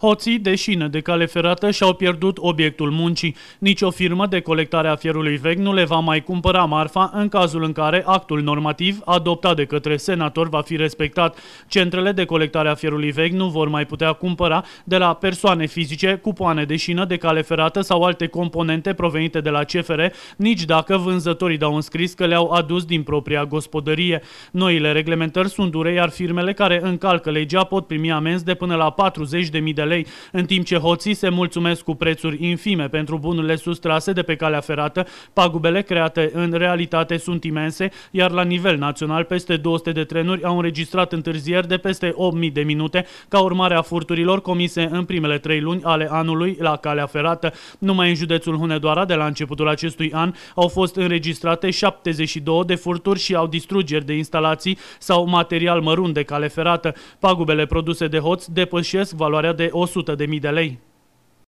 Hoții de șină de cale ferată și-au pierdut obiectul muncii. Nici o firmă de colectare a fierului vechi nu le va mai cumpăra marfa în cazul în care actul normativ adoptat de către senator va fi respectat. Centrele de colectare a fierului vechi nu vor mai putea cumpăra de la persoane fizice cupoane de șină de cale ferată sau alte componente provenite de la CFR, nici dacă vânzătorii dau înscris că le-au adus din propria gospodărie. Noile reglementări sunt dure, iar firmele care încalcă legea pot primi amenzi de până la 40.000 de lei, în timp ce hoții se mulțumesc cu prețuri infime pentru bunurile sustrase de pe calea ferată, pagubele create în realitate sunt imense, iar la nivel național peste 200 de trenuri au înregistrat întârzieri de peste 8.000 de minute ca urmare a furturilor comise în primele trei luni ale anului la calea ferată. Numai în județul Hunedoara, de la începutul acestui an, au fost înregistrate 72 de furturi și au distrugeri de instalații sau material mărunt de cale ferată. Pagubele produse de hoți depășesc valoarea de 100.000 de lei